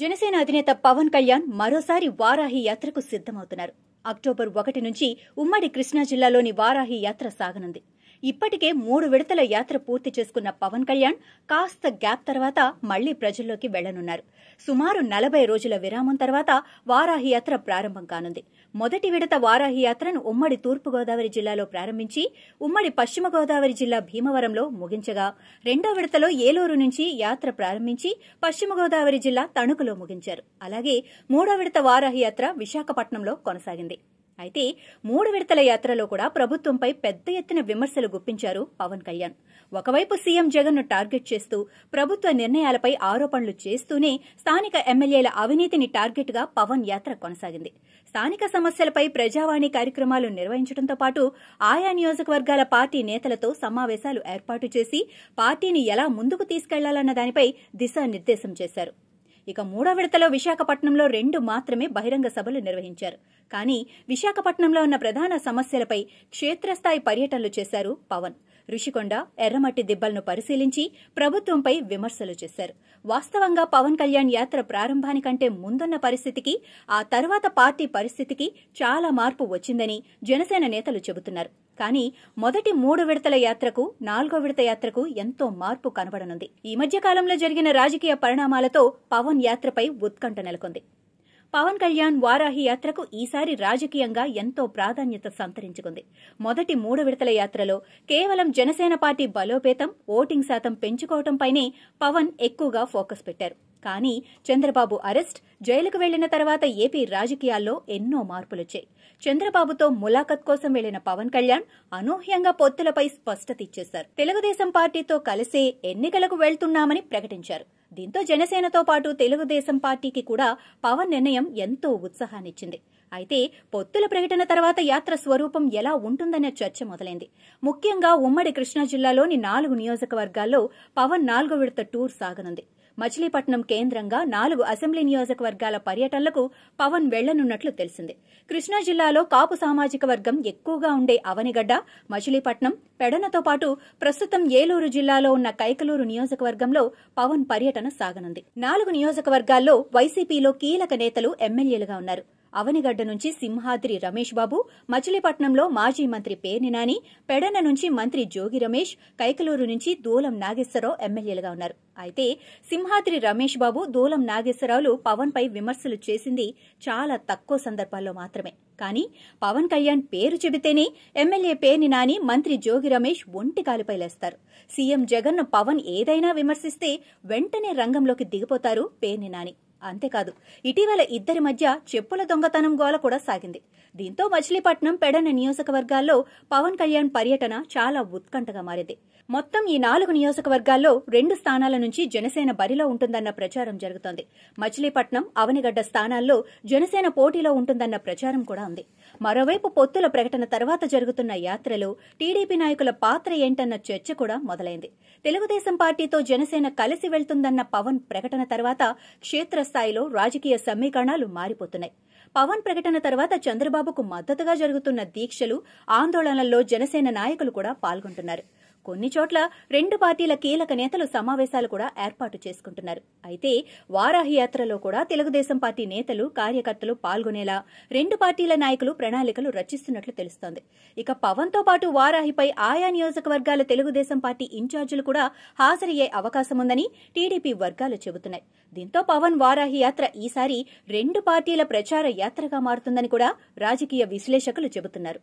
జనసేన అధినేత పవన్ కళ్యాణ్ మరోసారి వారాహి యాత్రకు సిద్దమవుతున్నారు అక్టోబర్ ఒకటి నుంచి ఉమ్మడి కృష్ణా జిల్లాలోని వారాహి యాత్ర సాగనుంది ఇప్పటికే మూడు విడతల యాత్ర పూర్తి చేసుకున్న పవన్ కళ్యాణ్ కాస్త గ్యాప్ తర్వాత మళ్లీ ప్రజల్లోకి వెళ్లనున్నారు సుమారు నలభై రోజుల విరామం తర్వాత వారాహి యాత్ర ప్రారంభం కానుంది మొదటి విడత వారాహి యాత్రను ఉమ్మడి తూర్పుగోదావరి జిల్లాలో ప్రారంభించి ఉమ్మడి పశ్చిమ గోదావరి జిల్లా భీమవరంలో ముగించగా రెండో విడతలో ఏలూరు నుంచి యాత్ర ప్రారంభించి పశ్చిమ గోదావరి జిల్లా తణుకులో ముగించారు అలాగే మూడో విడత వారాహి యాత్ర విశాఖపట్నంలో కొనసాగింది అయితే మూడు విడతల యాత్రలో కూడా ప్రభుత్వంపై పెద్ద ఎత్తున విమర్శలు గుప్పించారు పవన్ కళ్యాణ్ ఒకవైపు సీఎం జగన్ను టార్గెట్ చేస్తూ ప్రభుత్వ నిర్ణయాలపై ఆరోపణలు చేస్తూనే స్థానిక ఎమ్మెల్యేల అవినీతిని టార్గెట్గా పవన్ యాత్ర కొనసాగింది స్థానిక సమస్యలపై ప్రజావాణి కార్యక్రమాలు నిర్వహించడంతో పాటు ఆయా నియోజకవర్గాల పార్టీ నేతలతో సమావేశాలు ఏర్పాటు చేసి పార్టీని ఎలా ముందుకు తీసుకెళ్లాలన్న దానిపై దిశానిర్దేశం చేశారు ఇక మూడో విడతలో విశాఖపట్నంలో రెండు మాత్రమే బహిరంగ సభలు నిర్వహించారు కానీ విశాఖపట్నంలో ఉన్న ప్రధాన సమస్యలపై క్షేత్రస్థాయి పర్యటనలు చేశారు పవన్ రుషికొండ ఎర్రమట్టి దిబ్బలను పరిశీలించి ప్రభుత్వంపై విమర్శలు చేశారు వాస్తవంగా పవన్ కళ్యాణ్ యాత్ర ప్రారంభానికంటే ముందున్న పరిస్థితికి ఆ తర్వాత పార్టీ పరిస్థితికి చాలా మార్పు వచ్చిందని జనసేన నేతలు చెబుతున్నారు కానీ మొదటి మూడు విడతల యాత్రకు నాలుగో విడత యాత్రకు ఎంతో మార్పు కనబడనుంది ఈ మధ్య కాలంలో జరిగిన రాజకీయ పరిణామాలతో పవన్ యాత్రపై ఉత్కంఠ నెలకొంది పవన్ కళ్యాణ్ వారాహి యాత్రకు ఈసారి రాజకీయంగా ఎంతో ప్రాధాన్యత సంతరించుకుంది మొదటి మూడు విడతల యాత్రలో కేవలం జనసేన పార్టీ బలోపేతం ఓటింగ్ శాతం పెంచుకోవడంపైనే పవన్ ఎక్కువగా ఫోకస్ పెట్టారు కానీ చంద్రబాబు అరెస్ట్ జైలుకు వెళ్లిన తర్వాత ఏపీ రాజకీయాల్లో ఎన్నో మార్పులొచ్చాయి చంద్రబాబుతో ములాఖత్ కోసం వెళ్లిన పవన్ కళ్యాణ్ అనూహ్యంగా పొత్తులపై స్పష్టత ఇచ్చేశారు తెలుగుదేశం పార్టీతో కలిసి ఎన్నికలకు వెళ్తున్నామని ప్రకటించారు దీంతో జనసేనతో పాటు తెలుగుదేశం పార్టీకి కూడా పవన్ నిర్ణయం ఎంతో ఉత్సాహాన్నిచ్చింది అయితే పొత్తుల ప్రకటన తర్వాత యాత్ర స్వరూపం ఎలా ఉంటుందనే చర్చ మొదలైంది ముఖ్యంగా ఉమ్మడి కృష్ణా జిల్లాలోని నాలుగు నియోజకవర్గాల్లో పవన్ నాలుగో విడత టూర్ సాగనుంది మచిలీపట్నం కేంద్రంగా నాలుగు అసెంబ్లీ నియోజకవర్గాల పర్యటనలకు పవన్ వెళ్లనున్నట్లు తెలిసింది కృష్ణా జిల్లాలో కాపు సామాజిక వర్గం ఎక్కువగా ఉండే అవనిగడ్డ మచిలీపట్నం పెడనతో పాటు ప్రస్తుతం ఏలూరు జిల్లాలో ఉన్న కైకలూరు నియోజకవర్గంలో పవన్ పర్యటన సాగనుంది నాలుగు నియోజకవర్గాల్లో వైసీపీలో కీలక నేతలు ఎమ్మెల్యేలుగా ఉన్నారు అవనిగడ్డ నుంచి సింహాద్రి రమేష్ బాబు మచిలీపట్నంలో మాజీ మంత్రి పేర్నినాని పెడన నుంచి మంత్రి జోగి రమేష్ కైకలూరు నుంచి దూలం నాగేశ్వరరావు ఎమ్మెల్యేలుగా ఉన్నారు అయితే సింహాద్రి రమేష్ బాబు దూలం నాగేశ్వరరావులు పవన్ పై విమర్శలు చేసింది చాలా తక్కువ సందర్భాల్లో మాత్రమే కానీ పవన్ కళ్యాణ్ పేరు చెబితేనే ఎమ్మెల్యే పేర్ని నాని మంత్రి జోగి రమేష్ ఒంటి కాలిపై లేస్తారు సీఎం జగన్ను పవన్ ఏదైనా విమర్శిస్తే వెంటనే రంగంలోకి దిగిపోతారు పేర్ని నాని అంతేకాదు ఇటీవల ఇద్దరి మధ్య చెప్పుల దొంగతనం గోల కూడా సాగింది దీంతో మచిలీపట్నం పెడన నియోజకవర్గాల్లో పవన్ కళ్యాణ్ పర్యటన చాలా ఉత్కంఠగా మారింది మొత్తం ఈ నాలుగు నియోజకవర్గాల్లో రెండు స్థానాల నుంచి జనసేన బరిలో ఉంటుందన్న ప్రచారం జరుగుతోంది మచిలీపట్నం అవనిగడ్డ స్థానాల్లో జనసేన పోటీలో ఉంటుందన్న ప్రచారం కూడా ఉంది మరోవైపు పొత్తుల ప్రకటన తర్వాత జరుగుతున్న యాత్రలో టీడీపీ నాయకుల పాత్ర ఏంటన్న చర్చ కూడా మొదలైంది తెలుగుదేశం పార్టీతో జనసేన కలిసి వెళ్తుందన్న పవన్ ప్రకటన తర్వాత క్షేత్ర స్థాయిలో రాజకీయ సమీకరణాలు మారిపోతున్నాయి పవన్ ప్రకటన తర్వాత చంద్రబాబుకు మద్దతుగా జరుగుతున్న దీక్షలు ఆందోళనల్లో జనసేన నాయకులు కూడా పాల్గొంటున్నారు కొన్ని చోట్ల రెండు పార్టీల కీలక నేతలు సమావేశాలు కూడా ఏర్పాటు చేసుకుంటున్నారు అయితే వారాహి యాత్రలో కూడా తెలుగుదేశం పార్టీ నేతలు కార్యకర్తలు పాల్గొనేలా రెండు పార్టీల నాయకులు ప్రణాళికలు రచిస్తున్నట్లు తెలుస్తోంది ఇక పవన్తో పాటు వారాహిపై ఆయా నియోజకవర్గాల తెలుగుదేశం పార్టీ ఇన్ఛార్జీలు కూడా హాజరయ్యే అవకాశం ఉందని టీడీపీ వర్గాలు చెబుతున్నాయి దీంతో పవన్ వారాహి యాత్ర ఈసారి రెండు పార్టీల ప్రచార యాత్రగా మారుతుందని కూడా రాజకీయ విశ్లేషకులు చెబుతున్నారు